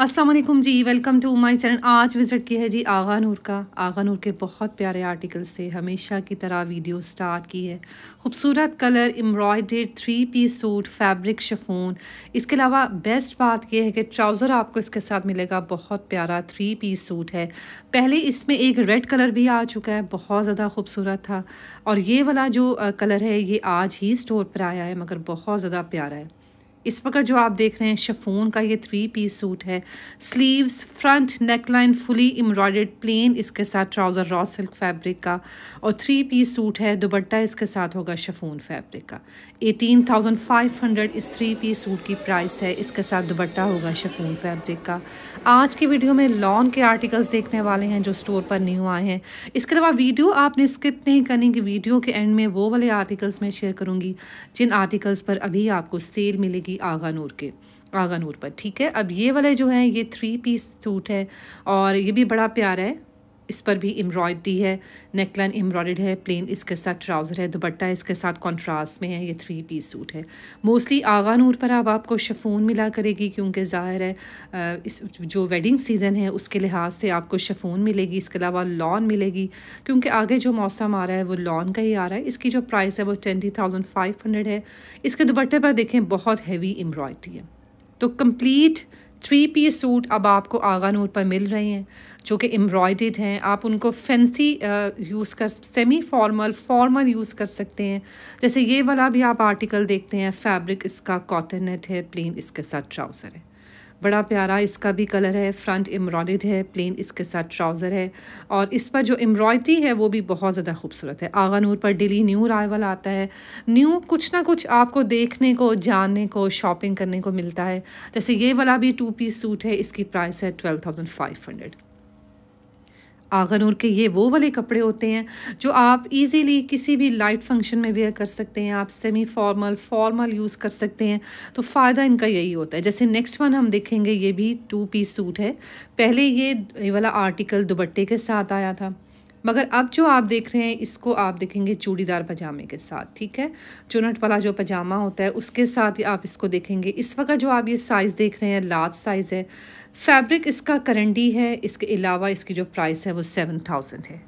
Aslam ji welcome to my channel आज visit किया है जी आगा नूर का आगा नूर के बहुत प्यारे आर्टिकल से हमेशा की तरह वीडियो स्टार्ट की है खूबसूरत colour embroidered three piece suit fabric chiffon इसके अलावा बेस्ट बात यह है कि ट्राउज़र आपको इसके साथ मिलेगा बहुत प्यारा थ्री पीस सूट है पहले इसमें एक रेड कलर भी आ चुका है बहुत ज़्यादा खूबसूरत था और ये वाला जो कलर है ये आज ही स्टोर पर आया है मगर बहुत ज़्यादा प्यारा है इस वक्त जो आप देख रहे हैं शफोन का ये थ्री पीस सूट है sleeves front neck line fully embroidered plain इसके साथ ट्राउज़र रॉ सिल्क फैब्रिक का और थ्री पीस सूट है दुबट्टा इसके साथ होगा शफोन फैब्रिक का एटीन थाउजेंड फाइव हंड्रेड इस थ्री पीस सूट की प्राइस है इसके साथ दुबट्टा होगा शफोन फैब्रिक का आज की वीडियो में लॉन के आर्टिकल्स देखने वाले हैं जो स्टोर पर न्यू आए हैं इसके अलावा वीडियो आपने स्किप नहीं करनी कि वीडियो के एंड में वो वाले आर्टिकल्स मैं शेयर करूँगी जिन आर्टिकल्स पर अभी आपको सेल मिलेगी होगी आगा नूर के आगा नूर पर ठीक है अब ये वाले जो है ये थ्री पीस सूट है और ये भी बड़ा प्यारा है इस पर भी एम्ब्रॉयड्री है नेकलाइन एम्ब्रॉयड है प्लेन इसके साथ ट्राउज़र है दुपट्टा इसके साथ कॉन्ट्रास्ट में है ये थ्री पीस सूट है मोस्टली आगा नूर पर अब आपको शफून मिला करेगी क्योंकि ज़ाहिर है इस जो वेडिंग सीज़न है उसके लिहाज से आपको शफून मिलेगी इसके अलावा लॉन मिलेगी क्योंकि आगे जो मौसम आ रहा है वो लॉन का ही आ रहा है इसकी जो प्राइस है वो ट्वेंटी थाउजेंड फाइव हंड्रेड है इसके दुपट्टे पर देखें बहुत हैवी एम्ब्रॉयड्री है तो कम्प्लीट थ्री पी सूट अब आपको आगा नूर पर मिल रहे हैं जो कि एम्ब्रॉयडेड हैं आप उनको फैंसी यूज़ uh, कर सेमी फॉर्मल फॉर्मल यूज़ कर सकते हैं जैसे ये वाला भी आप आर्टिकल देखते हैं फैब्रिक इसका कॉटन नेट है प्लेन इसके साथ ट्राउज़र है बड़ा प्यारा इसका भी कलर है फ्रंट एम्ब्रॉयड है प्लेन इसके साथ ट्राउज़र है और इस पर जो एम्ब्रॉयडरी है वो भी बहुत ज़्यादा खूबसूरत है आगा नूर पर डेली न्यू राइवल आता है न्यू कुछ ना कुछ आपको देखने को जानने को शॉपिंग करने को मिलता है जैसे ये वाला भी टू पीस सूट है इसकी प्राइस है twelve thousand five hundred Agha Noor के ये वो वाले कपड़े होते हैं जो आप इजीली किसी भी लाइट फंक्शन में वेयर कर सकते हैं आप सेमी फॉर्मल फॉर्मल यूज़ कर सकते हैं तो फ़ायदा इनका यही होता है जैसे नेक्स्ट वन हम देखेंगे ये भी टू पीस सूट है पहले ये, वाला आर्टिकल दुबट्टे के साथ आया था मगर अब जो आप देख रहे हैं इसको आप देखेंगे चूड़ीदार पजामे के साथ ठीक है चुनट वाला जो पजामा होता है उसके साथ ही आप इसको देखेंगे इस वक्त जो आप ये साइज़ देख रहे हैं लार्ज साइज़ है फैब्रिक इसका करंडी है इसके अलावा इसकी जो प्राइस है वो सेवन थाउजेंड है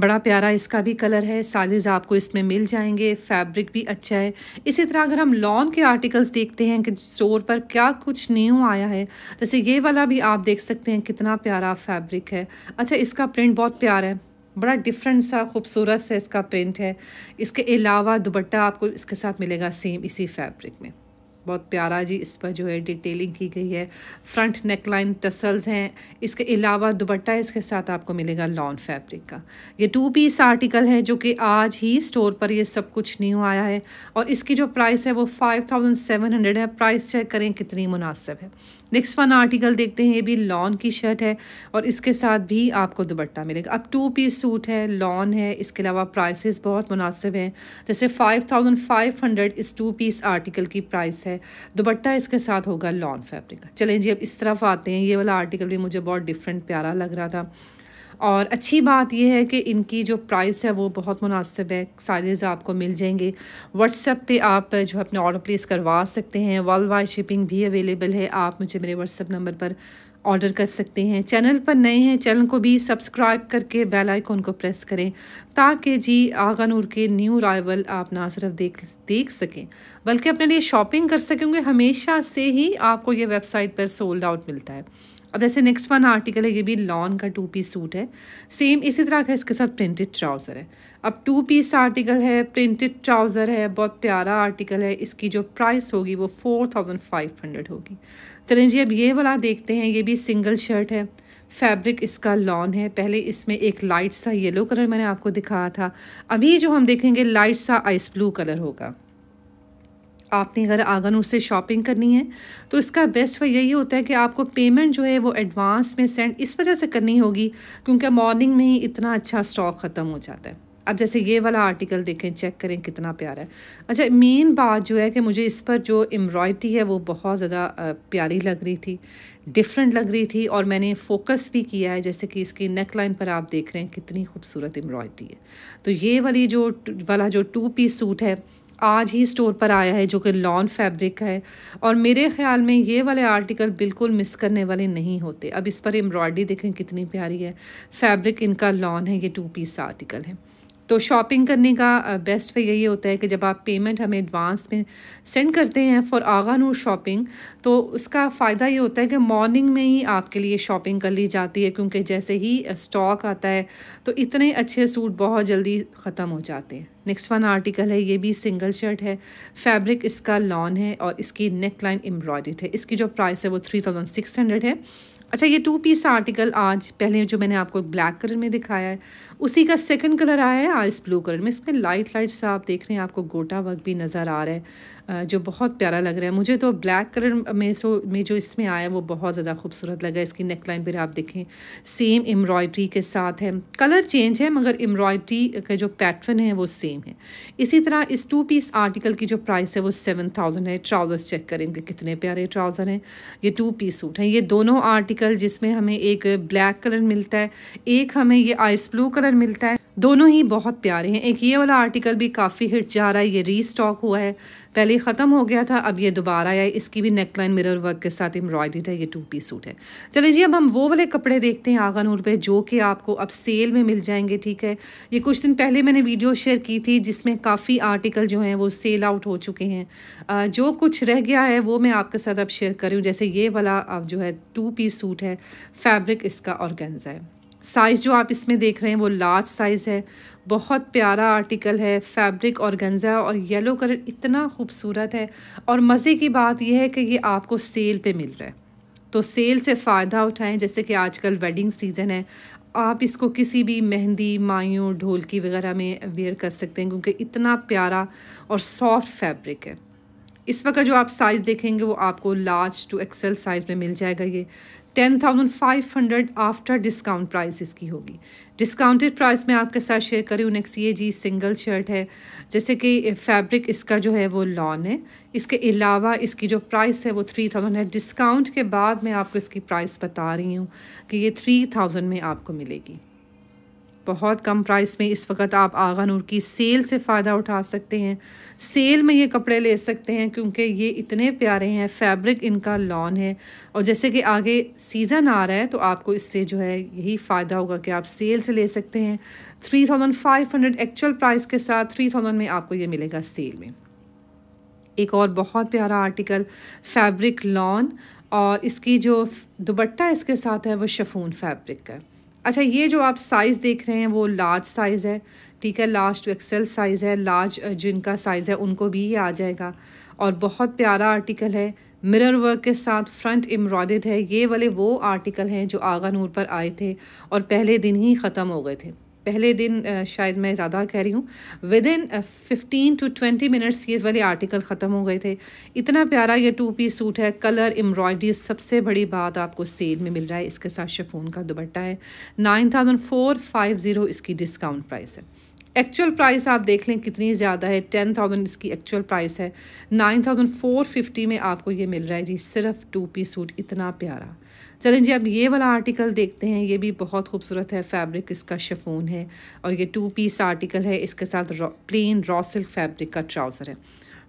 बड़ा प्यारा इसका भी कलर है साइजेज़ आपको इसमें मिल जाएंगे फैब्रिक भी अच्छा है इसी तरह अगर हम लॉन के आर्टिकल्स देखते हैं कि स्टोर पर क्या कुछ न्यू आया है जैसे ये वाला भी आप देख सकते हैं कितना प्यारा फैब्रिक है अच्छा इसका प्रिंट बहुत प्यारा है बड़ा डिफरेंट सा खूबसूरत सा इसका प्रिंट है इसके अलावा दुपट्टा आपको इसके साथ मिलेगा सेम इसी फैब्रिक में बहुत प्यारा जी इस पर जो है डिटेलिंग की गई है फ्रंट लाइन टसल्स हैं इसके अलावा दुपट्टा इसके साथ आपको मिलेगा लॉन फैब्रिक का ये टू पीस आर्टिकल है जो कि आज ही स्टोर पर ये सब कुछ न्यू आया है और इसकी जो प्राइस है वो फाइव थाउजेंड सेवन हंड्रेड है प्राइस चेक करें कितनी मुनासिब है नेक्स्ट वन आर्टिकल देखते हैं ये भी लॉन की शर्ट है और इसके साथ भी आपको दुपट्टा मिलेगा अब टू पीस सूट है लॉन है इसके अलावा प्राइसेस बहुत मुनासिब हैं जैसे फाइव थाउजेंड फाइव हंड्रेड इस टू पीस आर्टिकल की प्राइस है है दुपट्टा इसके साथ होगा लॉन फैब्रिक का चलें जी अब इस तरफ आते हैं ये वाला आर्टिकल भी मुझे बहुत डिफरेंट प्यारा लग रहा था और अच्छी बात यह है कि इनकी जो प्राइस है वो बहुत मुनासिब है साइज़ आपको मिल जाएंगे व्हाट्सएप पे आप जो अपने ऑर्डर प्लेस करवा सकते हैं वर्ल्ड वाइड शिपिंग भी अवेलेबल है आप मुझे मेरे व्हाट्सएप नंबर पर ऑर्डर कर सकते हैं चैनल पर नए हैं चैनल को भी सब्सक्राइब करके बेल आइकॉन को प्रेस करें ताकि जी आगा नूर के न्यू राइवल आप ना सिर्फ देख देख सकें बल्कि अपने लिए शॉपिंग कर सकेंगे हमेशा से ही आपको ये वेबसाइट पर सोल्ड आउट मिलता है अब जैसे नेक्स्ट वन आर्टिकल है ये भी लॉन का टू पीस सूट है सेम इसी तरह का इसके साथ प्रिंटेड ट्राउज़र है अब टू पीस आर्टिकल है प्रिंटेड ट्राउज़र है बहुत प्यारा आर्टिकल है इसकी जो प्राइस होगी वो फोर थाउजेंड फाइव हंड्रेड होगी चलें जी अब ये वाला देखते हैं ये भी सिंगल शर्ट है फैब्रिक इसका लॉन है पहले इसमें एक लाइट सा येलो कलर मैंने आपको दिखाया था अभी जो हम देखेंगे लाइट सा आइस ब्लू कलर होगा आपने अगर आंगन उससे शॉपिंग करनी है तो इसका बेस्ट वे यही होता है कि आपको पेमेंट जो है वो एडवांस में सेंड इस वजह से करनी होगी क्योंकि मॉर्निंग में ही इतना अच्छा स्टॉक ख़त्म हो जाता है अब जैसे ये वाला आर्टिकल देखें चेक करें कितना प्यारा है अच्छा मेन बात जो है कि मुझे इस पर जो एम्ब्रॉयड्री है वो बहुत ज़्यादा प्यारी लग रही थी डिफरेंट लग रही थी और मैंने फोकस भी किया है जैसे कि इसकी नेक लाइन पर आप देख रहे हैं कितनी खूबसूरत एम्ब्रॉयडरी है तो ये वाली जो वाला जो टू पीस सूट है आज ही स्टोर पर आया है जो कि लॉन फैब्रिक है और मेरे ख्याल में ये वाले आर्टिकल बिल्कुल मिस करने वाले नहीं होते अब इस पर एम्ब्रॉयडरी देखें कितनी प्यारी है फैब्रिक इनका लॉन है ये टू पीस आर्टिकल है तो शॉपिंग करने का बेस्ट वे यही होता है कि जब आप पेमेंट हमें एडवांस में सेंड करते हैं फॉर आगा नूर शॉपिंग तो उसका फ़ायदा ये होता है कि मॉर्निंग में ही आपके लिए शॉपिंग कर ली जाती है क्योंकि जैसे ही स्टॉक आता है तो इतने अच्छे सूट बहुत जल्दी ख़त्म हो जाते हैं नेक्स्ट वन आर्टिकल है ये भी सिंगल शर्ट है फैब्रिक इसका लॉन है और इसकी नेक लाइन एम्ब्रॉयड है इसकी जो प्राइस है वो थ्री थाउजेंड सिक्स हंड्रेड है अच्छा ये टू पीस आर्टिकल आज पहले जो मैंने आपको ब्लैक कलर में दिखाया है उसी का सेकंड कलर आया है आज ब्लू कलर में इसमें लाइट लाइट सा आप देख रहे हैं आपको गोटा वर्क भी नज़र आ रहा है जो बहुत प्यारा लग रहा है मुझे तो ब्लैक कलर में सो में जो इसमें आया वो बहुत ज़्यादा खूबसूरत लगा इसकी नेक लाइन भी आप देखें सेम एम्ब्रॉयड्री के साथ है कलर चेंज है मगर एम्ब्रॉयड्री का जो पैटर्न है वो सेम है इसी तरह इस टू पीस आर्टिकल की जो प्राइस है वो सेवन थाउजेंड है ट्राउज़र्स चेक करेंगे कितने प्यारे ट्राउज़र हैं ये टू पीस सूट हैं ये दोनों आर्टिकल जिसमें हमें एक ब्लैक कलर मिलता है एक हमें ये आइस ब्लू कलर मिलता है दोनों ही बहुत प्यारे हैं एक ये वाला आर्टिकल भी काफ़ी हिट जा रहा है ये री स्टॉक हुआ है पहले ख़त्म हो गया था अब ये दोबारा आया इसकी भी नेकलाइन मिरर वर्क के साथ एम्ब्रॉयडेड है ये टू पीस सूट है चले जी अब हम वो वाले कपड़े देखते हैं आगा नूर पे जो कि आपको अब सेल में मिल जाएंगे ठीक है ये कुछ दिन पहले मैंने वीडियो शेयर की थी जिसमें काफ़ी आर्टिकल जो हैं वो सेल आउट हो चुके हैं जो कुछ रह गया है वो मैं आपके साथ अब शेयर करी जैसे ये वाला अब जो है टू पी सूट है फैब्रिक इसका ऑर्गेंजा है साइज़ जो आप इसमें देख रहे हैं वो लार्ज साइज़ है बहुत प्यारा आर्टिकल है फैब्रिक और गंजा और येलो कलर इतना खूबसूरत है और मज़े की बात यह है कि ये आपको सेल पे मिल रहा है तो सेल से फ़ायदा उठाएं जैसे कि आजकल वेडिंग सीज़न है आप इसको किसी भी मेहंदी मायूं ढोलकी वगैरह में वेयर कर सकते हैं क्योंकि इतना प्यारा और सॉफ्ट फैब्रिक है इस वक्त जो आप साइज़ देखेंगे वो आपको लार्ज टू एक्सेल साइज़ में मिल जाएगा ये ten thousand five hundred after discount price इसकी होगी डिस्काउंटेड प्राइस में आपके साथ शेयर करी हूँ नेक्स्ट ये जी सिंगल शर्ट है जैसे कि फैब्रिक इसका जो है वो लॉन है इसके अलावा इसकी जो प्राइस है वो थ्री थाउजेंड है डिस्काउंट के बाद मैं आपको इसकी प्राइस बता रही हूँ कि ये थ्री थाउजेंड में आपको मिलेगी बहुत कम प्राइस में इस वक्त आप आगा नूर की सेल से फ़ायदा उठा सकते हैं सेल में ये कपड़े ले सकते हैं क्योंकि ये इतने प्यारे हैं फैब्रिक इनका लॉन है और जैसे कि आगे सीज़न आ रहा है तो आपको इससे जो है यही फ़ायदा होगा कि आप सेल से ले सकते हैं three thousand five hundred actual price के साथ थ्री थाउजेंड में आपको ये मिलेगा सेल में एक और बहुत प्यारा आर्टिकल फैब्रिक लॉन और इसकी जो दुपट्टा इसके साथ है वो शफून फैब्रिक का अच्छा ये जो आप साइज़ देख रहे हैं वो लार्ज साइज़ है ठीक है लार्ज टू एक्सेल साइज़ है लार्ज जिनका साइज़ है उनको भी ये आ जाएगा और बहुत प्यारा आर्टिकल है मिरर वर्क के साथ फ्रंट एम्ब्रॉयड है ये वाले वो आर्टिकल हैं जो आगा नूर पर आए थे और पहले दिन ही ख़त्म हो गए थे पहले दिन शायद मैं ज़्यादा कह रही हूँ within fifteen to twenty minutes ये वाले आर्टिकल ख़त्म हो गए थे इतना प्यारा ये टू पीस सूट है कलर एम्ब्रॉयडरी सबसे बड़ी बात आपको सेल में मिल रहा है इसके साथ शेफोन का दुपट्टा है nine thousand four five zero इसकी डिस्काउंट प्राइस है एक्चुअल प्राइस आप देख लें कितनी ज़्यादा है टेन थाउजेंड इसकी एक्चुअल प्राइस है नाइन थाउजेंड फोर फिफ्टी में आपको ये मिल रहा है जी सिर्फ टू पी सूट इतना प्यारा चलें जी अब ये वाला आर्टिकल देखते हैं ये भी बहुत खूबसूरत है फैब्रिक इसका शफून है और ये टू पीस आर्टिकल है इसके साथ raw, plain raw silk fabric का ट्राउज़र है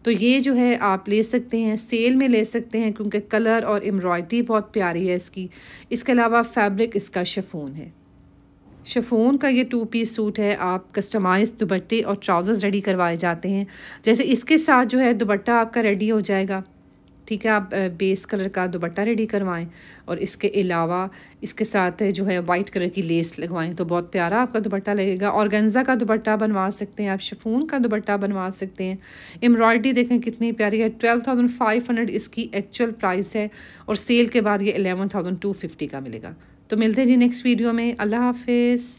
तो ये जो है आप ले सकते हैं सेल में ले सकते हैं क्योंकि कलर और एम्ब्रॉयडरी बहुत प्यारी है इसकी इसके अलावा फैब्रिक इसका शफून है शफोन का ये टू पीस सूट है आप कस्टमाइज दुबट्टे और ट्राउज़र्स रेडी करवाए जाते हैं जैसे इसके साथ जो है दुपट्टा आपका रेडी हो जाएगा ठीक है आप बेस कलर का दुबट्टा रेडी करवाएं और इसके अलावा इसके साथ जो है वाइट कलर की लेस लगवाएं तो बहुत प्यारा आपका दुपट्टा लगेगा और गंजा का दुबट्टा बनवा सकते हैं आप शफून का दुबट्टा बनवा सकते हैं एम्ब्रॉयडरी देखें कितनी प्यारी है ट्वेल्व थाउजेंड फाइव हंड्रेड इसकी एक्चुअल प्राइस है और सेल के बाद ये एलेवन थाउजेंड टू फिफ्टी का मिलेगा तो मिलते हैं जी नेक्स्ट वीडियो में अल्लाह हाफिज़